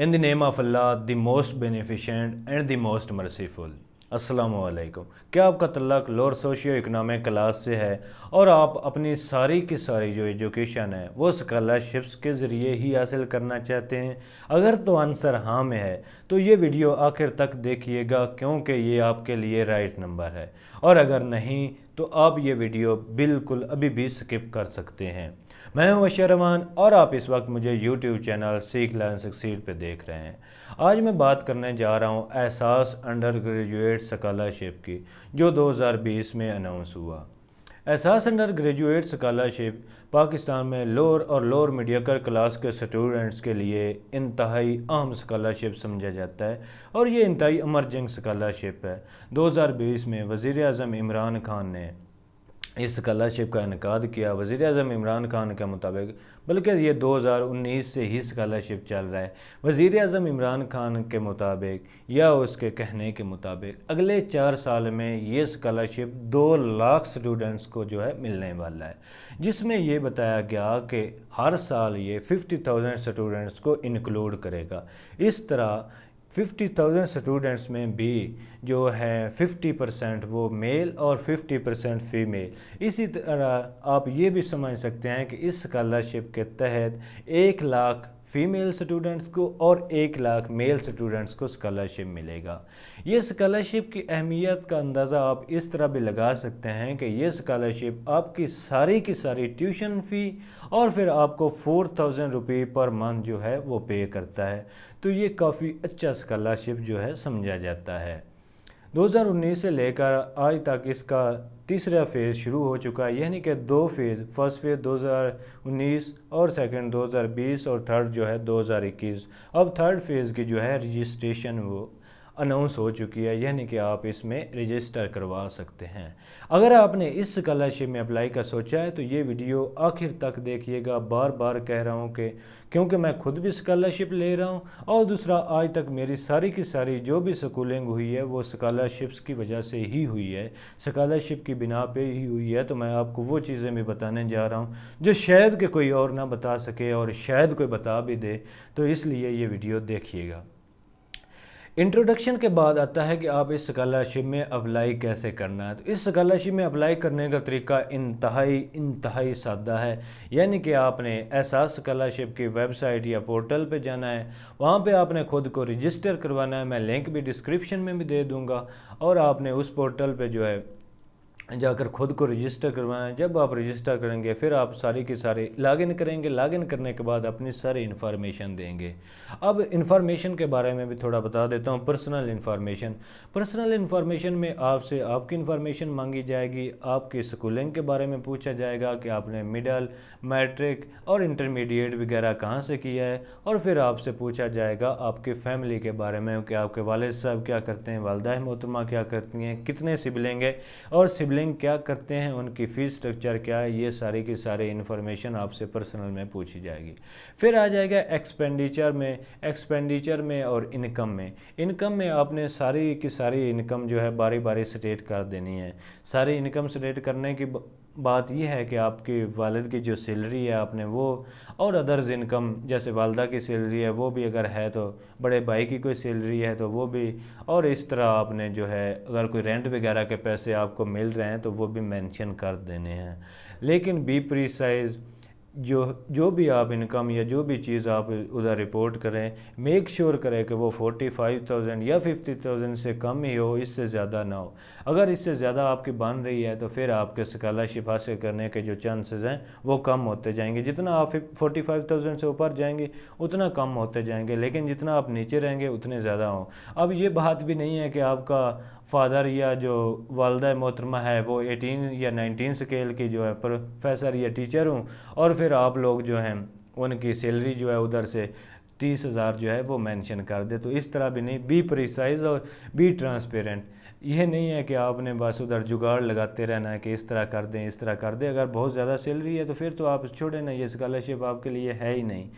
the name of Allah the most beneficent and the most merciful अस्सलाम वालेकुम क्या आपका तल्लक लोअर सोशियो इकनॉमिक क्लास से है और आप अपनी सारी की सारी जो एजुकेशन है वो स्कॉलरशिप्स के ज़रिए ही हासिल करना चाहते हैं अगर तो आंसर हाँ में है तो ये वीडियो आखिर तक देखिएगा क्योंकि ये आपके लिए राइट नंबर है और अगर नहीं तो आप ये वीडियो बिल्कुल अभी भी स्किप कर सकते हैं मैं हूं अशरवान और आप इस वक्त मुझे YouTube channel Seekh learn succeed पे देख रहे हैं आज मैं बात करने जा रहा हूं एहसास अंडर ग्रेजुएट स्कॉलरशिप की जो 2020 में अनाउंस हुआ एहसास अंडर ग्रेजुएट स्कॉलरशिप पाकिस्तान में लोअर और लोअर मीडियाकर क्लास के स्टूडेंट्स के लिए इंतहाई अहम स्कॉलरशिप समझा जाता है और ये इंतहाई अमरजिंग स्कॉलरशिप है 2020 में वज़ी अजम इमरान खान ने इस स्कॉलरशिप का इनका किया वज़ी अजम इमरान खान के मुताबिक बल्कि ये 2019 से ही स्कॉलरशिप चल रहा है वजीर अजम इमरान खान के मुताबिक या उसके कहने के मुताबिक अगले चार साल में ये स्कालरशिप दो लाख स्टूडेंट्स को जो है मिलने वाला है जिसमें ये बताया गया कि हर साल ये फिफ्टी थाउजेंड स्टूडेंट्स को इनकलूड करेगा इस तरह 50,000 स्टूडेंट्स में भी जो है 50 परसेंट वो मेल और 50 परसेंट फीमेल इसी तरह आप ये भी समझ सकते हैं कि इस स्कॉलरशिप के तहत एक लाख फीमेल स्टूडेंट्स को और एक लाख मेल स्टूडेंट्स को स्कॉलरशिप मिलेगा ये स्कॉलरशिप की अहमियत का अंदाज़ा आप इस तरह भी लगा सकते हैं कि ये स्कॉलरशिप आपकी सारी की सारी ट्यूशन फ़ी और फिर आपको फोर थाउजेंड रुपये पर मंथ जो है वो पे करता है तो ये काफ़ी अच्छा स्कॉलरशिप जो है समझा जाता है 2019 से लेकर आज तक इसका तीसरा फेज़ शुरू हो चुका है यानी कि दो फेज़ फर्स्ट फेज़ 2019 और सेकंड 2020 और थर्ड जो है 2021 अब थर्ड फेज़ की जो है रजिस्ट्रेशन वो अनाउंस हो चुकी है यानी कि आप इसमें रजिस्टर करवा सकते हैं अगर आपने इस स्कॉलरशिप में अप्लाई का सोचा है तो ये वीडियो आखिर तक देखिएगा बार बार कह रहा हूँ कि क्योंकि मैं खुद भी स्कॉलरशिप ले रहा हूँ और दूसरा आज तक मेरी सारी की सारी जो भी स्कूलिंग हुई है वो स्कॉलरशिप्स की वजह से ही हुई है स्कॉलरशिप की बिना पे ही हुई है तो मैं आपको वो चीज़ें भी बताने जा रहा हूँ जो शायद के कोई और ना बता सके और शायद कोई बता भी दे तो इसलिए ये वीडियो देखिएगा इंट्रोडक्शन के बाद आता है कि आप इस स्कॉलरशिप में अप्लाई कैसे करना है तो इस स्कॉलरशिप में अप्लाई करने का तरीका इंतहाई इंतहाई सादा है यानी कि आपने एहसास स्कॉलरशिप की वेबसाइट या पोर्टल पे जाना है वहाँ पे आपने खुद को रजिस्टर करवाना है मैं लिंक भी डिस्क्रिप्शन में भी दे दूँगा और आपने उस पोर्टल पर जो है जाकर खुद को रजिस्टर करवाएं जब आप रजिस्टर करेंगे फिर आप सारे के सारे लॉगिन करेंगे लॉगिन करने के बाद अपनी सारी इन्फॉर्मेशन देंगे अब इन्फॉर्मेशन के बारे में भी थोड़ा बता देता हूँ पर्सनल इन्फॉर्मेशन पर्सनल इन्फॉर्मेशन में आपसे आपकी इन्फॉर्मेशन मांगी जाएगी आपके स्कूलिंग के बारे में पूछा जाएगा कि आपने मिडल मैट्रिक और इंटरमीडिएट वगैरह कहाँ से किया है और फिर आपसे पूछा जाएगा आपके फैमिली के बारे में कि आपके वालद साहब क्या करते हैं वालदा मोहतरमा क्या करती हैं कितने सिबलिंग है और सिबलिंग सिबलिंग क्या करते हैं उनकी फ़ीस स्ट्रक्चर क्या है ये सारी की सारी इन्फॉर्मेशन आपसे पर्सनल में पूछी जाएगी फिर आ जाएगा एक्सपेंडिचर में एक्सपेंडिचर में और इनकम में इनकम में आपने सारी की सारी इनकम जो है बारी बारी स्टेट कर देनी है सारी इनकम स्टेट करने की बात यह है कि आपके वालद की जो सैलरी है आपने वो और अदर्स इनकम जैसे वालदा की सैलरी है वो भी अगर है तो बड़े भाई की कोई सैलरी है तो वो भी और इस तरह आपने जो है अगर कोई रेंट वगैरह के पैसे आपको मिल रहे हैं तो वो भी मेंशन कर देने हैं लेकिन बी साइज़ जो जो भी आप इनकम या जो भी चीज़ आप उधर रिपोर्ट करें मेक श्योर sure करें कि वो फोर्टी फाइव थाउजेंड या फिफ्टी थाउजेंड से कम ही हो इससे ज़्यादा ना हो अगर इससे ज़्यादा आपकी बन रही है तो फिर आपके स्कॉलरशिप हासिल करने के जो चांसेस हैं वो कम होते जाएंगे जितना आप फोर्टी फाइव थाउजेंड से ऊपर जाएंगे उतना कम होते जाएंगे लेकिन जितना आप नीचे रहेंगे उतने ज़्यादा हों अब ये बात भी नहीं है कि आपका फादर या जो वालद मोहतरमा है वो एटीन या नाइनटीन स्केल की जो है प्रोफेसर या टीचर हूँ और फिर आप लोग जो हैं उनकी सैलरी जो है उधर से तीस हज़ार जो है वो मेंशन कर दे तो इस तरह भी नहीं बी प्रिसाइज और बी ट्रांसपेरेंट यह नहीं है कि आपने बस उधर जुगाड़ लगाते रहना है कि इस तरह कर दें इस तरह कर दें अगर बहुत ज़्यादा सैलरी है तो फिर तो आप छोड़ें ना ये स्कॉलरशिप आपके लिए है ही नहीं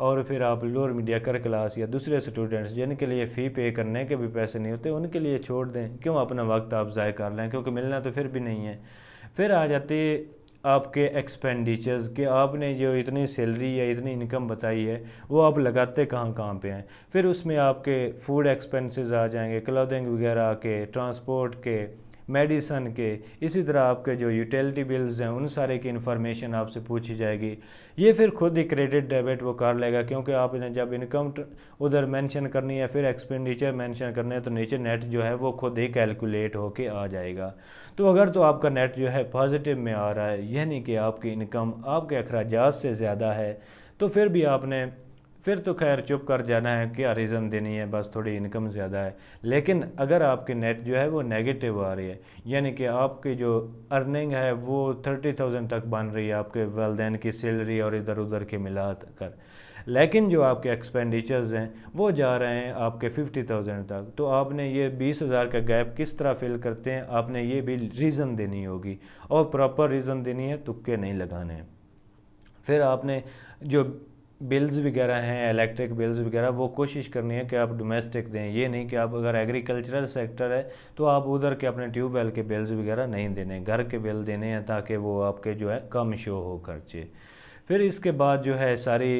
और फिर आप लोअर मीडिया कर क्लास या दूसरे स्टूडेंट्स जिनके लिए फ़ी पे करने के भी पैसे नहीं होते उनके लिए छोड़ दें क्यों अपना वक्त आप ज़ाय कर लें क्योंकि मिलना तो फिर भी नहीं है फिर आ जाती आपके एक्सपेंडिचर्स के आपने जो इतनी सैलरी या इतनी इनकम बताई है वो आप लगाते कहाँ कहाँ पे हैं फिर उसमें आपके फूड एक्सपेंसेस आ जाएंगे क्लॉथिंग वगैरह के ट्रांसपोर्ट के मेडिसन के इसी तरह आपके जो यूटिलिटी बिल्स हैं उन सारे की इन्फॉर्मेशन आपसे पूछी जाएगी ये फिर खुद ही क्रेडिट डेबिट वो कर लेगा क्योंकि आपने जब इनकम उधर मेंशन करनी है फिर एक्सपेंडिचर मेंशन करना है तो नीचे नेट जो है वो खुद ही कैलकुलेट होके आ जाएगा तो अगर तो आपका नेट जो है पॉजिटिव में आ रहा है यानी कि आपकी इनकम आपके अखराज से ज़्यादा है तो फिर भी आपने फिर तो खैर चुप कर जाना है क्या रीज़न देनी है बस थोड़ी इनकम ज़्यादा है लेकिन अगर आपके नेट जो है वो नेगेटिव आ रही है यानी कि आपकी जो अर्निंग है वो थर्टी थाउजेंड तक बन रही है आपके वालदेन की सैलरी और इधर उधर के मिला कर लेकिन जो आपके एक्सपेंडिचर्स हैं वो जा रहे हैं आपके फिफ्टी थाउजेंड तक तो आपने ये बीस हज़ार का गैप किस तरह फिल करते हैं आपने ये भी रीज़न देनी होगी और प्रॉपर रीज़न देनी है तुक्के नहीं लगाने हैं फिर आपने जो बिल्स वगैरह हैं इलेक्ट्रिक बिल्स वगैरह वो कोशिश करनी है कि आप डोमेस्टिक दें ये नहीं कि आप अगर एग्रीकल्चरल सेक्टर है तो आप उधर के अपने ट्यूबवेल के बिल्स वगैरह नहीं देने घर के बिल देने हैं ताकि वो आपके जो है कम शो हो खर्चे फिर इसके बाद जो है सारी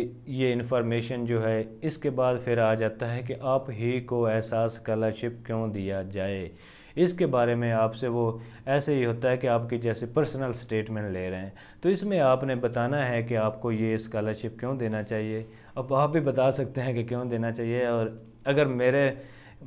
ये इन्फॉर्मेशन जो है इसके बाद फिर आ जाता है कि आप ही को एहसास स्कॉलरशिप क्यों दिया जाए इसके बारे में आपसे वो ऐसे ही होता है कि आपकी जैसे पर्सनल स्टेटमेंट ले रहे हैं तो इसमें आपने बताना है कि आपको ये स्कॉलरशिप क्यों देना चाहिए अब आप भी बता सकते हैं कि क्यों देना चाहिए और अगर मेरे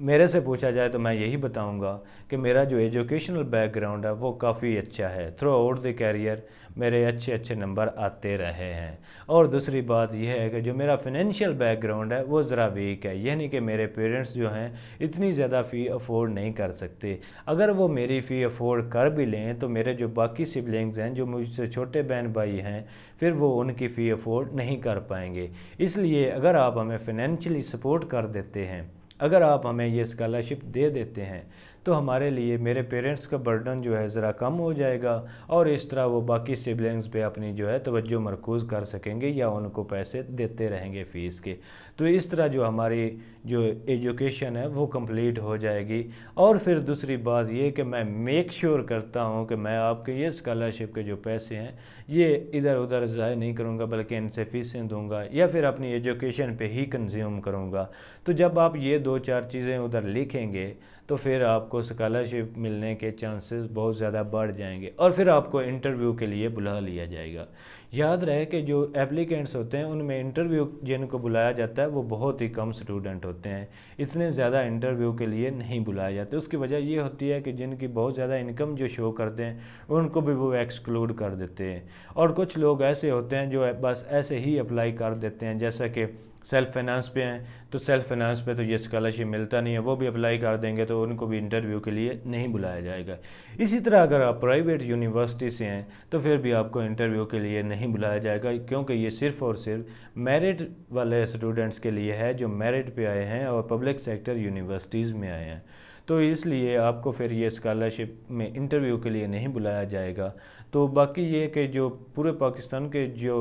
मेरे से पूछा जाए तो मैं यही बताऊंगा कि मेरा जो एजुकेशनल बैकग्राउंड है वो काफ़ी अच्छा है थ्रू आउट द कैरियर मेरे अच्छे अच्छे नंबर आते रहे हैं और दूसरी बात यह है कि जो मेरा फिनेंशियल बैकग्राउंड है वो ज़रा वीक है यानी कि मेरे पेरेंट्स जो हैं इतनी ज़्यादा फ़ी अफोर्ड नहीं कर सकते अगर वो मेरी फ़ी अफोर्ड कर भी लें तो मेरे जो बाकी सिबलिंग्स हैं जो मुझसे छोटे बहन भाई हैं फिर वो उनकी फ़ी अफोर्ड नहीं कर पाएंगे इसलिए अगर आप हमें फिनेंशली सपोर्ट कर देते हैं अगर आप हमें ये स्कॉलरशिप दे देते हैं तो हमारे लिए मेरे पेरेंट्स का बर्डन जो है ज़रा कम हो जाएगा और इस तरह वो बाकी सिबलिंग्स पे अपनी जो है तोज्जो मरकूज़ कर सकेंगे या उनको पैसे देते रहेंगे फ़ीस के तो इस तरह जो हमारी जो एजुकेशन है वो कंप्लीट हो जाएगी और फिर दूसरी बात ये कि मैं मेक श्योर sure करता हूँ कि मैं आपके ये स्कॉलरशिप के जो पैसे हैं ये इधर उधर ज़ाय नहीं करूँगा बल्कि इनसे फीसें दूँगा या फिर अपनी एजुकेशन पे ही कंज्यूम करूँगा तो जब आप ये दो चार चीज़ें उधर लिखेंगे तो फिर आपको स्कॉलरशिप मिलने के चांसेस बहुत ज़्यादा बढ़ जाएंगे और फिर आपको इंटरव्यू के लिए बुला लिया जाएगा याद रहे कि जो एप्लीकेंट्स होते हैं उनमें इंटरव्यू जिनको बुलाया जाता है वो बहुत ही कम स्टूडेंट होते हैं इतने ज़्यादा इंटरव्यू के लिए नहीं बुलाए जाते उसकी वजह ये होती है कि जिनकी बहुत ज़्यादा इनकम जो शो करते हैं उनको भी वो एक्सक्लूड कर देते हैं और कुछ लोग ऐसे होते हैं जो बस ऐसे ही अप्लाई कर देते हैं जैसा कि सेल्फ फाइनेंस पे हैं तो सेल्फ फाइनेंस पे तो ये स्कॉलरशिप मिलता नहीं है वो भी अप्लाई कर देंगे तो उनको भी इंटरव्यू के लिए नहीं बुलाया जाएगा इसी तरह अगर आप प्राइवेट यूनिवर्सिटी से हैं तो फिर भी आपको इंटरव्यू के लिए नहीं बुलाया जाएगा क्योंकि ये सिर्फ और सिर्फ मेरिट वाले स्टूडेंट्स के लिए है जो मेरिट पर आए हैं और पब्लिक सेक्टर यूनिवर्सिटीज़ में आए हैं तो इसलिए आपको फिर ये स्कॉलरशिप में इंटरव्यू के लिए नहीं बुलाया जाएगा तो बाकी ये कि जो पूरे पाकिस्तान के जो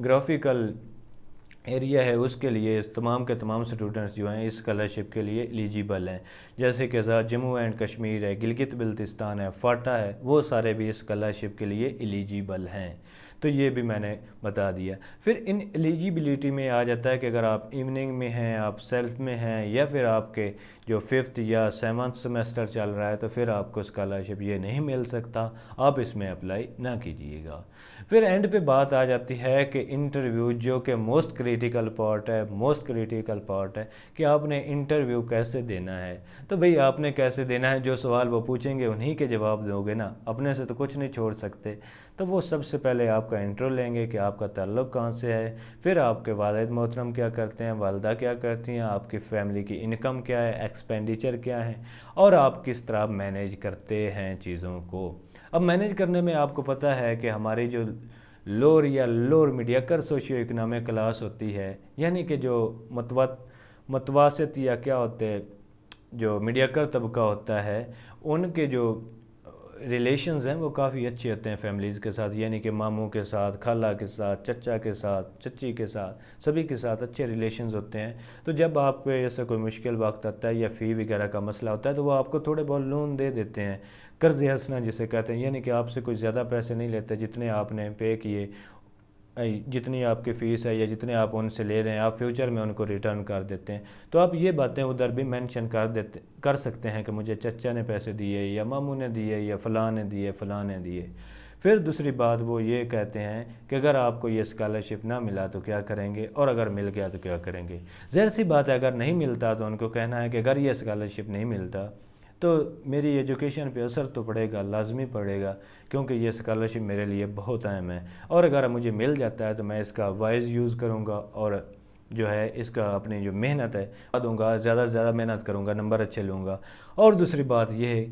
ग्राफिकल एरिया है उसके लिए इस तमाम के तमाम स्टूडेंट्स जो हैं इस स्कॉलरशिप के लिए एलिजिबल हैं जैसे कि सर जम्मू एंड कश्मीर है गिलगित बल्तिस्तान है फाटा है वो सारे भी इस स्कॉलरशिप के लिए एलिजिबल हैं तो ये भी मैंने बता दिया फिर इन एलिजिबिलिटी में आ जाता है कि अगर आप इवनिंग में हैं आप सेल्फ में हैं या फिर आपके जो फिफ्थ या सेवन्थ सेमेस्टर चल रहा है तो फिर आपको स्कॉलरशिप ये नहीं मिल सकता आप इसमें अप्लाई ना कीजिएगा फिर एंड पे बात आ जाती है कि इंटरव्यू जो कि मोस्ट क्रिटिकल पार्ट है मोस्ट क्रिटिकल पार्ट है कि आपने इंटरव्यू कैसे देना है तो भाई आपने कैसे देना है जो सवाल वो पूछेंगे उन्हीं के जवाब दोगे ना अपने से तो कुछ नहीं छोड़ सकते तो वो सबसे पहले आपका इंट्रो लेंगे कि आपका ताल्लुक कहाँ से है फिर आपके वालद मोहतरम क्या करते हैं वालदा क्या करती हैं आपकी फैमिली की इनकम क्या है एक्सपेंडिचर क्या है और आप किस तरह मैनेज करते हैं चीज़ों को अब मैनेज करने में आपको पता है कि हमारी जो लोअर या lower mediocre socio economic class होती है यानी कि जो मतवा मतवासत या क्या होते जो मीडियाकर तबका होता है उनके जो रिलेशंस हैं वो काफ़ी अच्छे होते हैं फैमिलीज़ के साथ यानी कि मामों के साथ खाला के साथ चचा के साथ चची के साथ सभी के साथ अच्छे रिलेशंस होते हैं तो जब आप पे ऐसा कोई मुश्किल वक्त आता है या फ़ी वगैरह का मसला होता है तो वो आपको थोड़े बहुत लोन दे देते हैं कर्ज़ हंसना जिसे कहते हैं यानी कि आपसे कुछ ज़्यादा पैसे नहीं लेते जितने आपने पे किए जितनी आपकी फ़ीस है या जितने आप उनसे ले रहे हैं आप फ्यूचर में उनको रिटर्न कर देते हैं तो आप ये बातें उधर भी मेंशन कर देते कर सकते हैं कि मुझे चचा ने पैसे दिए या मामू ने दिए या फ़लाँ ने दिए फ़लाँ ने दिए फिर दूसरी बात वो ये कहते हैं कि अगर आपको ये स्कॉलरशिप ना मिला तो क्या करेंगे और अगर मिल गया तो क्या करेंगे जहर सी बात है अगर नहीं मिलता तो उनको कहना है कि अगर ये स्कॉलरशिप नहीं मिलता तो मेरी एजुकेशन पे असर तो पड़ेगा लाजमी पड़ेगा क्योंकि ये स्कॉलरशिप मेरे लिए बहुत अहम है और अगर मुझे मिल जाता है तो मैं इसका वाइज यूज़ करूँगा और जो है इसका अपनी जो मेहनत है दूँगा ज़्यादा से ज़्यादा मेहनत करूँगा नंबर अच्छे लूँगा और दूसरी बात यह है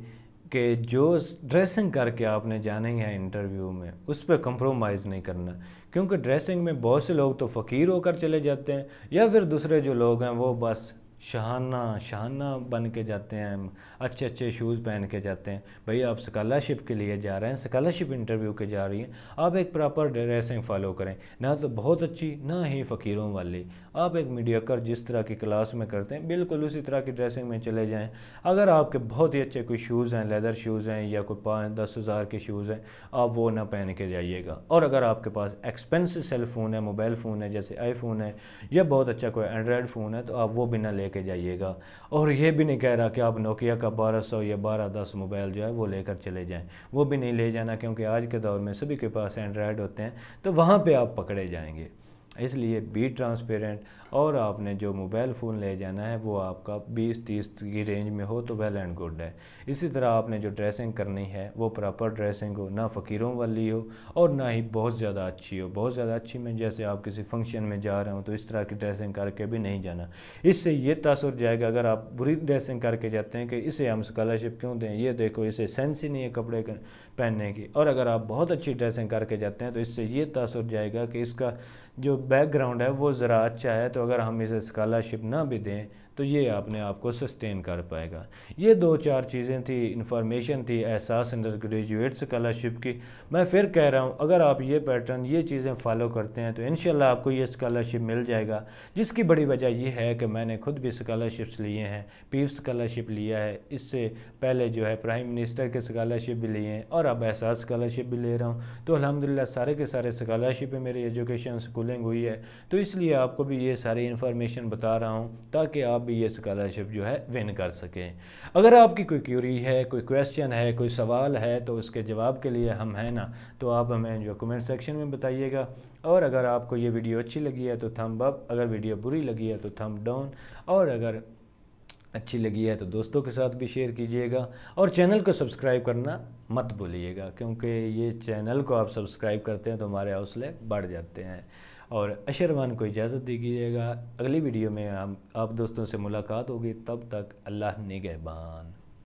कि जो ड्रेसिंग करके आपने जाने हैं इंटरव्यू में उस पर कंप्रोमाइज़ नहीं करना क्योंकि ड्रेसिंग में बहुत से लोग तो फ़कीर होकर चले जाते हैं या फिर दूसरे जो लोग हैं वो बस शहाना शहाना बन के जाते हैं अच्छे अच्छे शूज़ पहन के जाते हैं भाई आप स्कॉलरशिप के लिए जा रहे हैं स्कॉलरशिप इंटरव्यू के जा रही हैं आप एक प्रॉपर ड्रेसिंग फॉलो करें ना तो बहुत अच्छी ना ही फ़कीरों वाली आप एक मीडिया कर जिस तरह की क्लास में करते हैं बिल्कुल उसी तरह की ड्रेसिंग में चले जाएँ अगर आपके बहुत ही अच्छे कोई शूज़ हैं लेदर शूज़ हैं या कोई पाँच दस हज़ार के शूज़ हैं आप वो ना पहन के जाइएगा और अगर आपके पास एक्सपेंसिव सेल फ़ोन है मोबाइल फ़ोन है जैसे आईफोन है या बहुत अच्छा कोई एंड्रॉयड फ़ोन है तो आप वो भी ना लेके जाइएगा और ये भी नहीं कह रहा कि आप नोकिया का बारह सौ या बारह दस मोबाइल जो है वो लेकर चले जाएँ वो भी नहीं ले जाना क्योंकि आज के दौर में सभी के पास एंड्रॉयड होते हैं तो वहाँ पर आप पकड़े जाएँगे इसलिए बी ट्रांसपेरेंट और आपने जो मोबाइल फ़ोन ले जाना है वो आपका 20-30 की रेंज में हो तो वेल एंड गुड है इसी तरह आपने जो ड्रेसिंग करनी है वो प्रॉपर ड्रेसिंग हो ना फ़कीरों वाली हो और ना ही बहुत ज़्यादा अच्छी हो बहुत ज़्यादा अच्छी में जैसे आप किसी फंक्शन में जा रहे हो तो इस तरह की ड्रेसिंग करके भी नहीं जाना इससे ये तसर जाएगा अगर आप बुरी ड्रेसिंग करके जाते हैं कि इसे हम स्कॉलरशिप क्यों दें ये देखो इसे सेंस ही नहीं है कपड़े पहनने की और अगर आप बहुत अच्छी ड्रेसिंग करके जाते हैं तो इससे ये तसर जाएगा कि इसका जो बैकग्राउंड है वो ज़रा अच्छा है तो अगर हम इसे स्कॉलरशिप ना भी दें तो ये अपने आप को सस्टेन कर पाएगा ये दो चार चीज़ें थी इन्फॉर्मेशन थी एहसास अंडर ग्रेजुएट स्कॉलरशिप की मैं फिर कह रहा हूँ अगर आप ये पैटर्न ये चीज़ें फॉलो करते हैं तो इन आपको ये स्कॉलरशिप मिल जाएगा जिसकी बड़ी वजह ये है कि मैंने खुद भी स्कॉलरशिप्स लिए हैं पी स्कॉलरशिप e लिया है इससे पहले जो है प्राइम मिनिस्टर के स्कॉलरशिप भी लिए हैं और अब एहसास स्कालरशिप भी ले रहा हूँ तो अलहमदिल्ला सारे के सारे स्कॉलरशिप मेरी एजुकेशन स्कूलिंग हुई है तो इसलिए आपको भी ये सारी इन्फॉर्मेशन बता रहा हूँ ताकि आप आप ये स्कॉलरशिप जो है विन कर सकें अगर आपकी कोई क्यूरी है कोई क्वेश्चन है कोई सवाल है तो उसके जवाब के लिए हम हैं ना तो आप हमें जो कमेंट सेक्शन में बताइएगा और अगर आपको ये वीडियो अच्छी लगी है तो थम अप अगर वीडियो बुरी लगी है तो थम डाउन और अगर अच्छी लगी है तो दोस्तों के साथ भी शेयर कीजिएगा और चैनल को सब्सक्राइब करना मत भूलिएगा क्योंकि ये चैनल को आप सब्सक्राइब करते हैं तो हमारे हौसले बढ़ जाते हैं और अशरवान को इजाज़त दी कीजिएगा अगली वीडियो में हम आप दोस्तों से मुलाकात होगी तब तक अल्लाह निगहबान